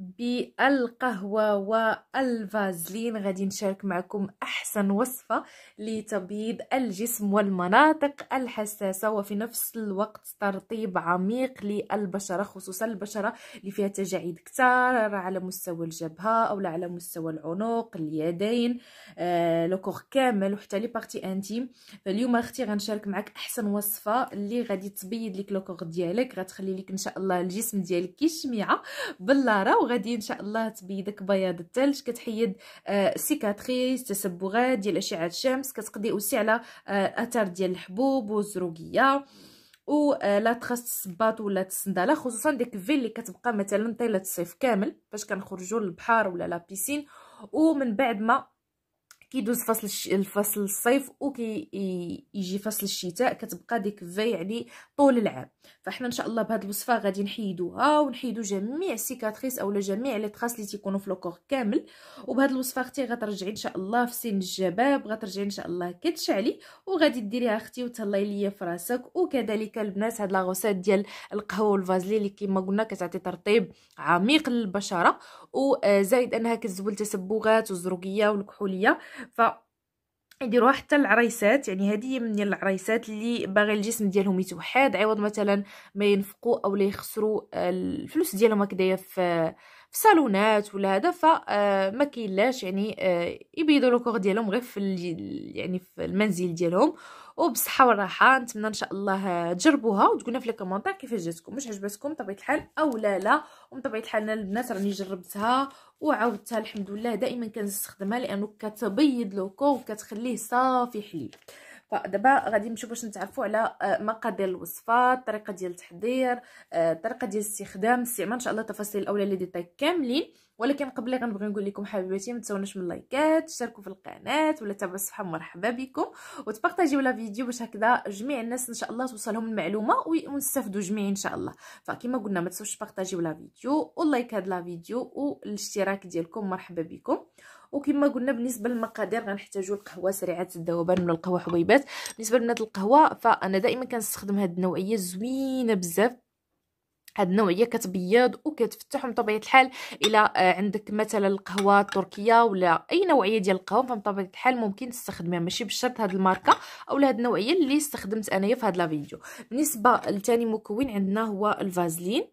بالقهوة والفازلين غادي نشارك معكم أحسن وصفة لتبييض الجسم والمناطق الحساسة وفي نفس الوقت ترطيب عميق للبشرة خصوصا البشرة اللي فيها تجاعيد كتار على مستوى الجبهة أو على مستوى العنق اليدين آه، لوكور كامل وحتى لي بارتي انتيم فاليوم أختي غنشارك معك أحسن وصفة اللي غادي تبيض لك لوكور ديالك غتخلي لك إن شاء الله الجسم ديالك كيشميعة بالله وغادي ان شاء الله تبيضك بياض الثلج كتحيد آه، سيكاتريس تسبغات ديال اشعه الشمس كتقضي اوسي على آه، اثر ديال الحبوب والزروقيه و آه، لا تخص الصباط ولا الصنداله خصوصا ديك الفيل اللي كتبقى مثلا طيله الصيف كامل باش كنخرجوا للبحر ولا لا بيسين ومن بعد ما كيدوز فصل الفصل الصيف وكيجي فصل الشتاء كتبقى ديك في يعني طول العام فاحنا ان شاء الله بهاد الوصفه غادي نحيدوها ونحيدو جميع السيكاتريس اولا جميع لي تراس اللي تيكونوا في الكور كامل وبهاد الوصفه اختي غترجعي ان شاء الله في سن الشباب غترجعي ان شاء الله كتشعلي وغادي ديريها اختي وتهلاي ليا في راسك وكذلك البنات هاد لاغوسات ديال القهوه والفازلي اللي كما قلنا كتعطي ترطيب عميق للبشره وزائد انها كتزول تسبغات والزروقيه والكحوليه ف يديروها حتى العريسات يعني هذه من العريسات اللي باغي الجسم ديالهم يتوحد عوض مثلا ما ينفقوا او لا يخسروا الفلوس ديالهم هكذايا في في صالونات ولا هذا فما آه، كاينلاش يعني آه، يبيضوا لو ديالهم غير في يعني في المنزل ديالهم وبصحه والراحه نتمنى ان شاء الله تجربوها وتقولنا في لي كومونتير كيفاش جاتكم واش عجبتكم بطبيعه الحال او لا لا وبطبيعه الحال انا البنات راني جربتها وعاودتها الحمد لله دائما كنستخدمها لانه كتبيض لوكو وكتخليه صافي حليب فدابا غادي نمشيو باش نتعرفوا على آه، مقادير الوصفه الطريقه ديال التحضير الطريقه آه، ديال الاستخدام استعمال ان شاء الله تفاصيل الاولى اللي ديتا كاملين ولكن قبل غنبغي نقول لكم حبيباتي ما تنساوناش من اللايكات تشاركوا في القناه ولا تابعوا الصفحه مرحبا بكم وتبارطاجيو لا فيديو باش هكذا جميع الناس ان شاء الله توصلهم المعلومه ونستافدوا جميع ان شاء الله فكما قلنا ما تنساوش تبارطاجيو لا فيديو واللايك هاد لا فيديو والاشتراك ديالكم مرحبا بكم وكما قلنا بالنسبه للمقادير غنحتاجوا القهوه سريعه الذوبان ولا القهوه حبيبات بالنسبه لبنات القهوه فانا دائما كنستخدم هاد النوعيه زوينه بزاف هاد النوعيه كتبيض وكتفتح من طبيعه الحال الى آه، عندك مثلا القهوه التركيه ولا اي نوعيه ديال القهوه فمن طبيعه الحال ممكن تستخدميها ماشي بالشرط هاد الماركه اولا هاد النوعيه اللي استخدمت انايا في هاد لا فيديو بالنسبه لثاني مكون عندنا هو الفازلين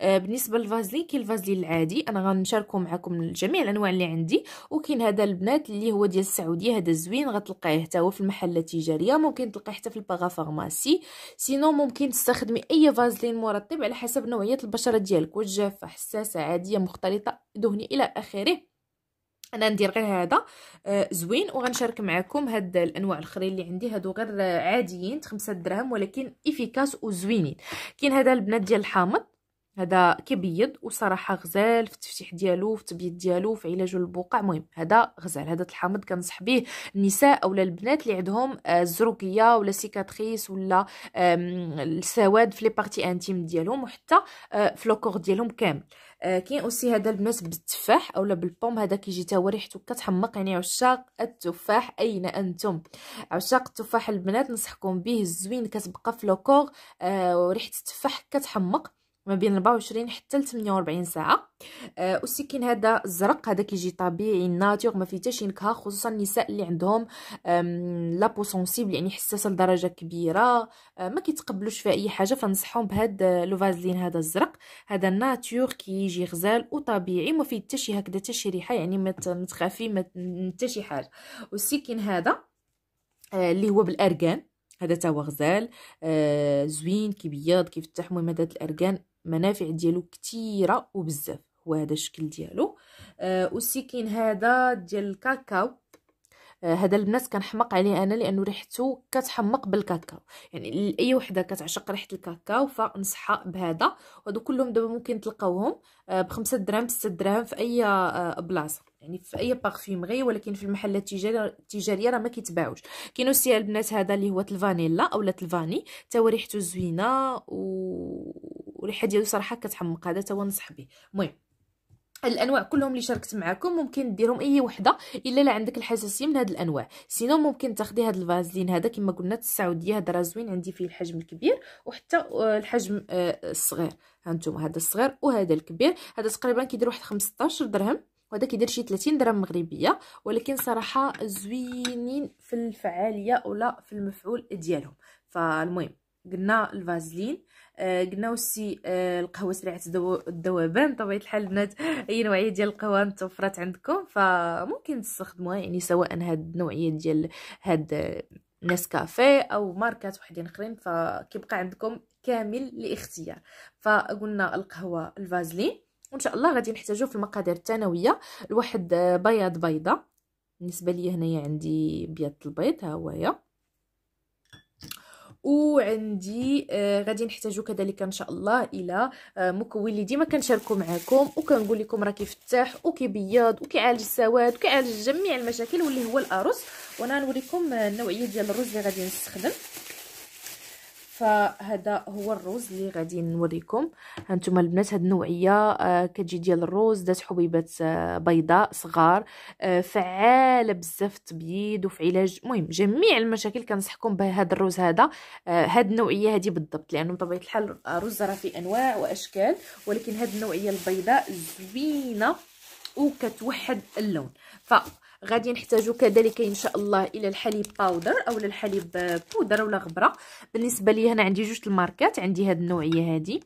آه، بالنسبه للفازلين كاين الفازلين العادي انا غنشاركو معكم جميع الانواع اللي عندي وكاين هذا البنات اللي هو ديال السعوديه هذا زوين غتلقاه حتى هو في المحلات التجاريه ممكن تلقاه حتى في الباغا فارماسي سينو ممكن تستخدمي اي فازلين مرطب على حسب نوعيه البشره ديالك واش جافه حساسه عاديه مختلطه دهنيه الى اخره انا ندير غير هذا آه زوين وغنشارك معكم هاد الانواع الاخرين اللي عندي هادو غير عاديين 5 دراهم ولكن افيكاس وزوينين كاين هذا البنات ديال الحامض هذا كيبيض وصراحه غزال في التفتيح ديالو في التبييض ديالو في علاج البقع المهم هذا غزال هذا الحامض كنصح به النساء اولا البنات اللي عندهم آه، الزروقيه ولا سيكاتريس ولا السواد في لي بارتي انتيم ديالهم وحتى آه، في لوكور ديالهم كامل آه، كاين اوسي هذا البنات بالتفاح اولا بالبوم هذا كيجي تا هو ريحته كتحمق يعني عشاق التفاح اين انتم عشاق التفاح البنات نصحكم به الزوين كتبقى في لوكور وريحه التفاح كتحمق ما بين 24 حتى ل 48 ساعه آه والسكين هذا الزرق هذا كيجي طبيعي ناتور ما فيه حتى شي نكهه خصوصا النساء اللي عندهم لا بو سونسيبل يعني حساسه لدرجه كبيره آه ما كيتقبلوش في اي حاجه فنصحهم بهذا آه، لو فازلين هذا الزرق هذا ناتور كيجي غزال وطبيعي ما فيه حتى شي هكذا حتى شي ريحه يعني ما تخافي ما حتى شي حاجه والسكين هذا آه اللي هو بالاركان هذا تا هو غزال آه زوين كيبيض كيفتح مهم هذا الاركان منافع ديالو كتيره وبزاف هو هذا الشكل ديالو آه والسكين هذا ديال الكاكاو هذا البنات كنحمق عليه انا لانه ريحته كتحمق بالكاكاو يعني اي وحده كتعشق ريحه الكاكاو فنصحها بهذا وهادو كلهم دابا ممكن تلقاوهم آه، بخمسة درهم ستة درهم في اي آه، بلاصه يعني في اي بارفيمري ولكن في المحلات التجاريه التجاريه راه ما كيتباعوش كاينو سي البنات هذا اللي هو الفانيلا اولا الفاني تا ريحته زوينه و... وريحه ديالو صراحه كتحمق هذا تا هو نصح به المهم الانواع كلهم اللي شاركت معكم ممكن ديرهم اي وحده الا لا عندك الحساسيه من هاد الانواع سينو ممكن تاخدي هاد الفازلين هذا كما قلنا السعوديه هذا راه زوين عندي فيه الحجم الكبير وحتى آه، الحجم آه، الصغير هانتوما هذا الصغير وهذا الكبير هذا تقريبا كيدير واحد 15 درهم وهذا كيدير شي 30 درهم مغربيه ولكن صراحه زوينين في الفعاليه ولا في المفعول ديالهم فالمهم قلنا الفازلين آه، قلنا وسي آه، القهوه سريعه الذوبان بطبيعه الحال البنات اي نوعيه ديال القهوه متوفرات عندكم فممكن تستخدموها يعني سواء هاد النوعيه ديال هاد نسكافيه او ماركات وحدين اخرين فكيبقى عندكم كامل الاختيار فقلنا القهوه الفازلين وان شاء الله غادي نحتاجو في المقادير الثانويه لواحد آه، بياض بيضه بالنسبه لي هنايا عندي بيض البيض ها هو وعندي آه غادي نحتاجو كذلك ان شاء الله الى آه مكون اللي ديما كنشاركو معاكم وكنقول لكم راه كيفتح وكيبيض وكيعالج السواد وكيعالج جميع المشاكل واللي هو الارز وانا نوريكم آه، النوعيه ديال الرز اللي غادي نستخدم فهذا هو الروز اللي غادي نوريكم هانتوما البنات هاد النوعيه آه كتجي ديال الروز دات حبيبات آه بيضاء صغار آه فعاله بزاف في وفي علاج المهم جميع المشاكل كنصحكم بهذا الروز هذا آه، هاد النوعيه هذه بالضبط لانه بطبيعه الحال الرز راه فيه انواع واشكال ولكن هاد النوعيه البيضاء زوينه وكتوحد اللون ف غادي نحتاجو كذلك ان شاء الله الى الحليب باودر اولا الحليب بودر ولا غبره بالنسبه لي هنا عندي جوج الماركات عندي هاد النوعيه هادي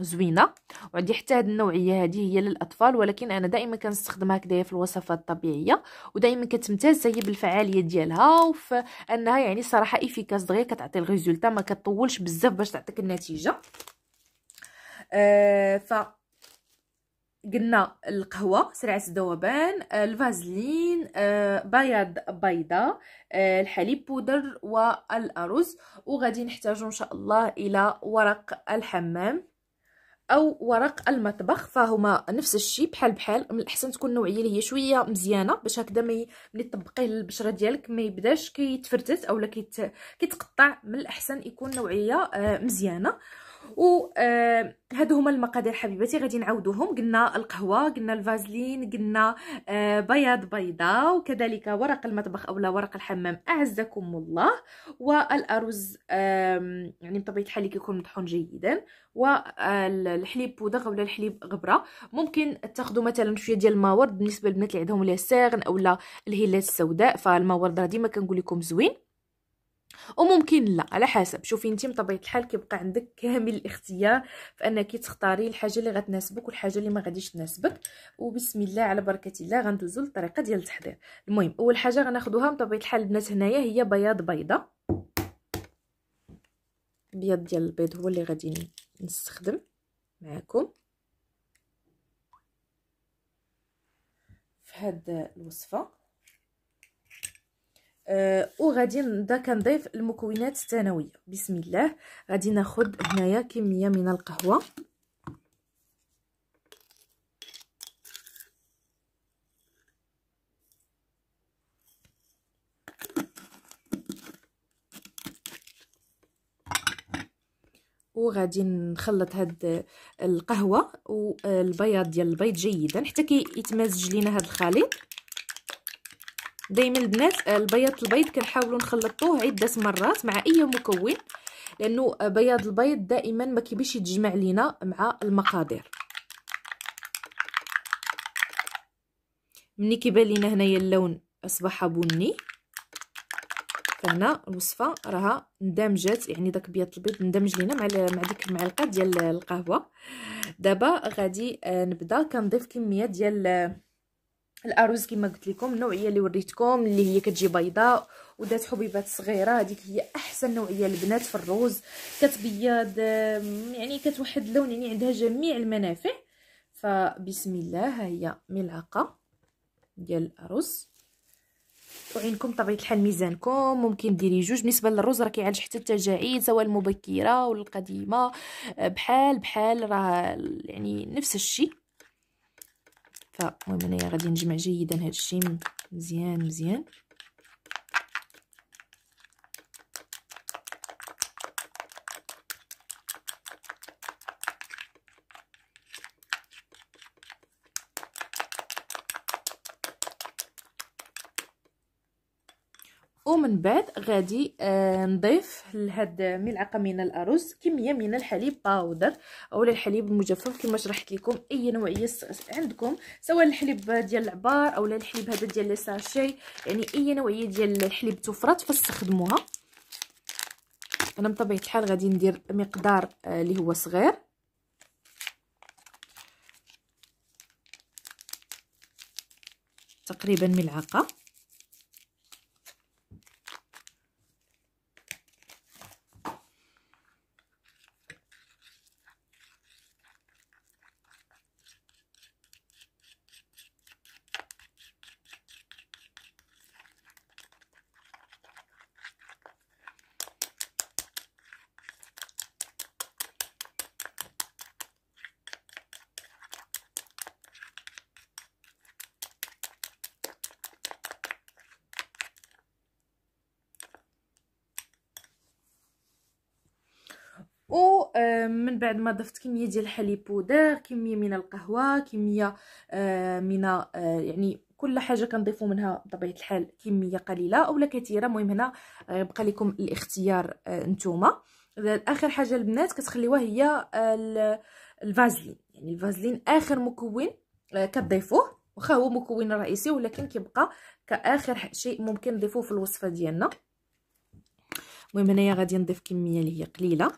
زوينه وعندي حتى هاد النوعيه هادي هي للاطفال ولكن انا دائما كنستخدمها هكذايا في الوصفات الطبيعيه ودائما كتمتاز هي بالفعاليه ديالها وفي انها يعني صراحه افيكاس دغيا كتعطي الريزولتا ما كطولش بزاف باش تعطيك النتيجه آه ف قلنا القهوه سرعه الذوبان آه، الفازلين آه، بياض بيضه آه، الحليب بودر والارز وغادي نحتاجو ان شاء الله الى ورق الحمام او ورق المطبخ فهما نفس الشيء بحال بحال من الاحسن تكون النوعيه اللي هي شويه مزيانه باش هكذا ملي تطبقيه للبشره ديالك ما يبداش كيتفرتت اولا كيت... كيتقطع من الاحسن يكون نوعيه مزيانه وهادو آه، هما المقادير حبيباتي غادي نعاودوهم قلنا القهوه قلنا الفازلين قلنا آه، بياض بيضاء وكذلك ورق المطبخ اولا ورق الحمام اعزكم الله والارز يعني بطبيعه الحال كيكون مطحون جيدا والحليب بودغ ولا الحليب غبره ممكن تاخذوا مثلا شويه ديال الماورد بالنسبه للبنات اللي عندهم ليسيرن ساغن اولا الهلال السوداء فالماورد راه ديما كنقول لكم زوين وممكن لا على حسب شوفي انت بطبيعه الحال كيبقى عندك كامل الاختيار في انك تختاري الحاجه اللي غتناسبك والحاجه اللي ما غاديش تناسبك وبسم الله على بركه الله غندوزو للطريقه ديال التحضير المهم اول حاجه غناخذوها بطبيعه الحال البنات هنايا هي بياض بيضه البياض ديال البيض هو اللي غادي نستخدم معاكم في هاد الوصفه آه وغادي نبدا كنضيف المكونات الثانويه بسم الله غادي ناخذ هنايا كميه من القهوه وغادي نخلط هاد القهوه والبياض آه، ديال البيض جيدا حتى كيتمزج كي لينا هاد الخليط دايما البنات البياض البيض كنحاولوا نخلطوه عده مرات مع اي مكون لانه بياض البيض دائما ما كيبيش يتجمع لينا مع المقادير ملي كيبان لينا هنايا اللون اصبح بني فهنا الوصفه راها اندمجت يعني داك بياض البيض اندمج لينا مع مع ديك المعلقه ديال القهوه دابا غادي آه، نبدا كنضيف كميه ديال الأرز كما قلت لكم النوعيه اللي وريتكم اللي هي كتجي بيضاء ودات حبيبات صغيره هذيك هي احسن نوعيه البنات في الروز كتبيض يعني كتوحد اللون يعني عندها جميع المنافع فبسم الله ها هي ملعقه ديال الارز وعينكم طبيعه الحال ميزانكم ممكن ديري جوج بالنسبه للرز راه كيعالج حتى التجاعيد سواء المبكره ولا القديمه آه، بحال بحال راه يعني نفس الشيء فالمهم انايا غادي نجمع جيدا هذا الشيء مزيان مزيان ومن بعد غادي آه نضيف لهاد ملعقه من الارز كميه من الحليب باودر اولا الحليب المجفف كما شرحت لكم اي نوعيه عندكم سواء الحليب ديال العبار اولا الحليب هذا ديال لي يعني اي نوعيه ديال الحليب تفرط فاستخدموها انا بطبيعه الحال غادي ندير مقدار آه، اللي آه هو صغير تقريبا ملعقه آه، من بعد ما ضفت كميه ديال الحليب بودر كميه من القهوه كميه آه، من آه، يعني كل حاجه كنضيفو منها بطبيعه الحال كميه قليله اولا كثيره المهم هنا يبقى لكم الاختيار نتوما اخر حاجه البنات كتخليوها هي الفازلين يعني الفازلين اخر مكون كتضيفوه واخا هو مكون رئيسي ولكن كيبقى كاخر شيء ممكن نضيفوه في الوصفه ديالنا المهم هنايا غادي نضيف كميه اللي هي قليله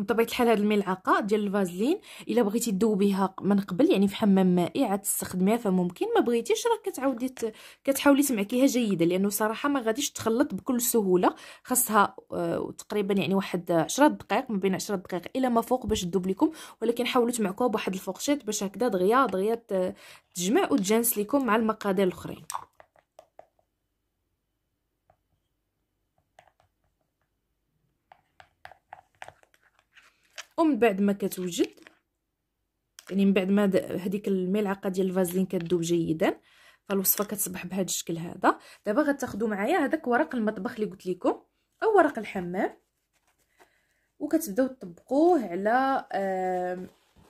وبطبيعه الحال هذه الملعقه ديال الفازلين الا بغيتي تذوبيها من قبل يعني في حمام مائي عاد تستخدميها فممكن ما بغيتيش راه كتعاودي كتحاولي تمعكيها جيدا لانه صراحه ما غاديش تخلط بكل سهوله خاصها آه، تقريبا يعني واحد 10 دقائق ما بين 10 دقائق الى ما فوق باش تذوب لكم ولكن حاولوا تمعكوها بواحد الفوقشيط باش هكذا دغيا دغيا تجمع وتجانس لكم مع المقادير الاخرين ومن بعد ما كتوجد يعني من بعد ما هذيك الملعقه ديال الفازلين كتذوب جيدا فالوصفه كتصبح بهذا الشكل هذا دابا غتاخذوا معايا هذاك ورق المطبخ اللي قلت لكم او ورق الحمام وكتبداو تطبقوه على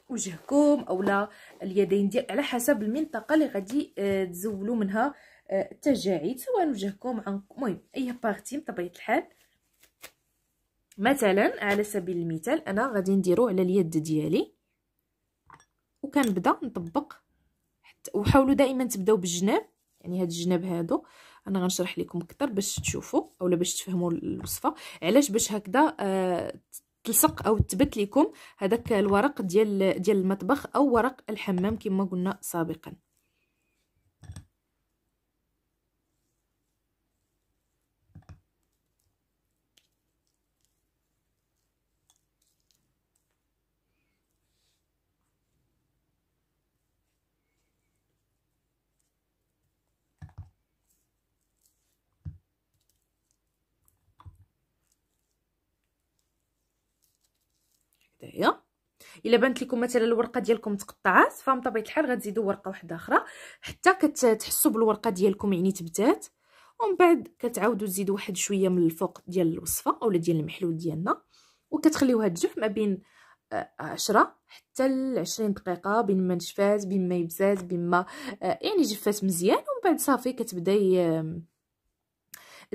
وجهكم اولا اليدين ديال على حسب المنطقه اللي غادي آه، تزولوا منها آه، التجاعيد سواء وجهكم عنق المهم اي بارتي بطبيعه الحال مثلا على سبيل المثال انا غادي نديرو على اليد ديالي وكنبدا نطبق حتى وحاولوا دائما تبداو بالجناب يعني هاد الجناب هادو انا غنشرح لكم اكثر باش تشوفوا اولا باش تفهموا الوصفه علاش باش هكذا آه تلصق او تثبت لكم هذاك الورق ديال ديال المطبخ او ورق الحمام كما قلنا سابقا حتى الا بانت لكم مثلا الورقه ديالكم تقطعات فمن طبيعه الحال غتزيدوا ورقه واحده اخرى حتى كتحسوا بالورقه ديالكم يعني تبتات ومن بعد كتعاودوا تزيدوا واحد شويه من الفوق ديال الوصفه اولا ديال المحلول ديالنا وكتخليوها تجف ما بين آه، عشرة حتى ل 20 دقيقه بين ما نشفات بين ما يبزات بين ما آه، يعني جفات مزيان ومن بعد صافي كتبدا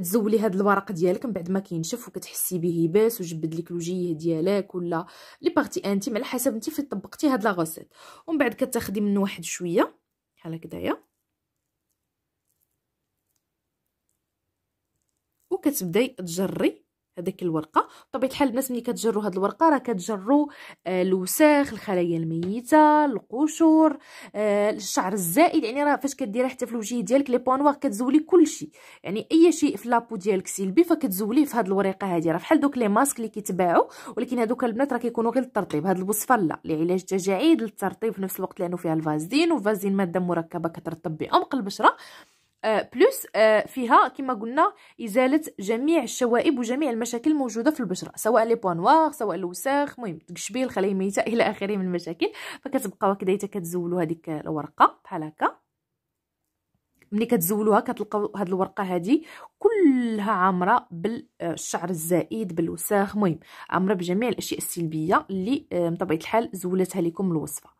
تزولي هذا الورق ديالك من بعد ما كينشف وكتحسي به باس وجبد لك الوجيه ديالك ولا لي بارتي انتيم على حسب انت فين طبقتي هاد لا غوسيت ومن بعد كتاخدي منه واحد شويه بحال هكدايا وكتبداي تجري هذيك الورقه بطبيعه الحال الناس ملي كتجروا هاد الورقه راه كتجروا آه، الوساخ الخلايا الميته القشور آه، الشعر الزائد يعني راه فاش كديرها حتى في الوجه ديالك لي بوان نوار كتزولي كلشي يعني اي شيء في لابو ديالك سلبي فكتزوليه في هاد الورقه هادي راه بحال دوك لي ماسك اللي كيتباعوا ولكن هادوك البنات راه كيكونوا غير للترطيب هاد الوصفه لا لعلاج التجاعيد للترطيب في نفس الوقت لانه فيها الفازدين وفازدين ماده مركبه كترطب بعمق البشره بلس آه، آه، فيها كما قلنا ازاله جميع الشوائب وجميع المشاكل الموجوده في البشره سواء لي بوان نوار سواء الوساخ المهم الشبيه الخلايا الميته الى اخره من المشاكل فكتبقاو هكذا حتى كتزولوا هذيك الورقه بحال هكا ملي كتزولوها كتلقاو هاد الورقه هادي كلها عامره بالشعر الزائد بالوساخ المهم عامره بجميع الاشياء السلبيه اللي بطبيعه آه، الحال زولتها لكم الوصفه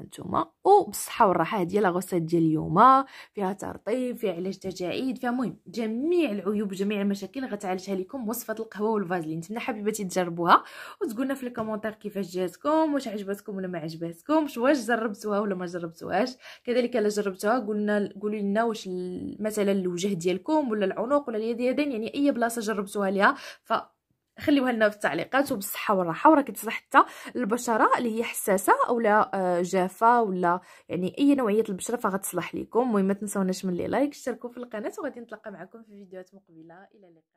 هانتوما وبالصحه والراحه هذه لا غوسيت ديال اليوم فيها ترطيب فيها علاج تجاعيد فيها المهم جميع العيوب جميع المشاكل غتعالجها لكم وصفه القهوه والفازلين نتمنى حبيباتي تجربوها وتقولنا في الكومونتير كيفاش جاتكم واش عجبتكم ولا ما عجبتكمش واش جربتوها ولا ما جربتوهاش كذلك الا جربتوها قلنا قولوا لنا واش مثلا الوجه ديالكم ولا العنق ولا اليدين يعني اي بلاصه جربتوها ليها ف خليوها لنا في التعليقات وبالصحه والراحه وراه كتصلح حتى البشره اللي هي حساسه اولا آه، جافه ولا يعني اي نوعيه البشره فغتصلح لكم المهم ما تنساوناش من لي لايك اشتركوا في القناه وغادي نتلاقى معكم في فيديوهات مقبله الى اللقاء